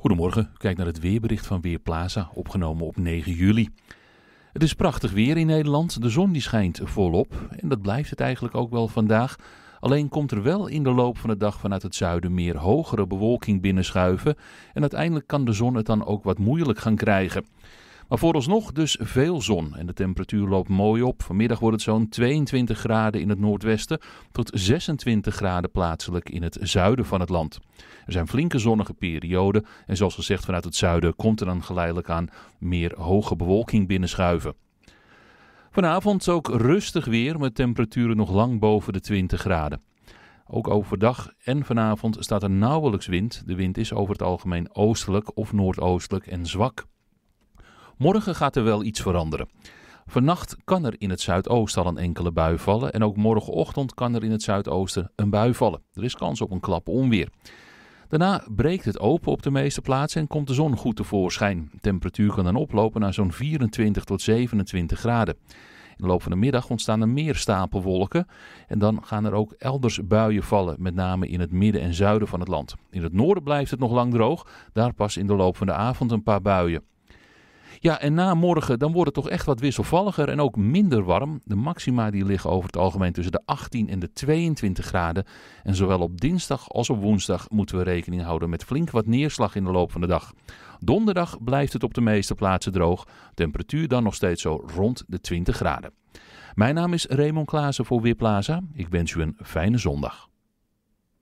Goedemorgen, kijk naar het weerbericht van Weerplaza, opgenomen op 9 juli. Het is prachtig weer in Nederland, de zon die schijnt volop en dat blijft het eigenlijk ook wel vandaag. Alleen komt er wel in de loop van de dag vanuit het zuiden meer hogere bewolking binnenschuiven en uiteindelijk kan de zon het dan ook wat moeilijk gaan krijgen. Maar vooralsnog dus veel zon en de temperatuur loopt mooi op. Vanmiddag wordt het zo'n 22 graden in het noordwesten tot 26 graden plaatselijk in het zuiden van het land. Er zijn flinke zonnige perioden en zoals gezegd vanuit het zuiden komt er dan geleidelijk aan meer hoge bewolking binnenschuiven. Vanavond ook rustig weer met temperaturen nog lang boven de 20 graden. Ook overdag en vanavond staat er nauwelijks wind. De wind is over het algemeen oostelijk of noordoostelijk en zwak. Morgen gaat er wel iets veranderen. Vannacht kan er in het zuidoosten al een enkele bui vallen en ook morgenochtend kan er in het zuidoosten een bui vallen. Er is kans op een klap onweer. Daarna breekt het open op de meeste plaatsen en komt de zon goed tevoorschijn. De temperatuur kan dan oplopen naar zo'n 24 tot 27 graden. In de loop van de middag ontstaan er meer stapelwolken en dan gaan er ook elders buien vallen, met name in het midden en zuiden van het land. In het noorden blijft het nog lang droog, daar pas in de loop van de avond een paar buien. Ja, en na morgen dan wordt het toch echt wat wisselvalliger en ook minder warm. De maxima die liggen over het algemeen tussen de 18 en de 22 graden. En zowel op dinsdag als op woensdag moeten we rekening houden met flink wat neerslag in de loop van de dag. Donderdag blijft het op de meeste plaatsen droog. Temperatuur dan nog steeds zo rond de 20 graden. Mijn naam is Raymond Klaassen voor Weerplaza. Ik wens u een fijne zondag.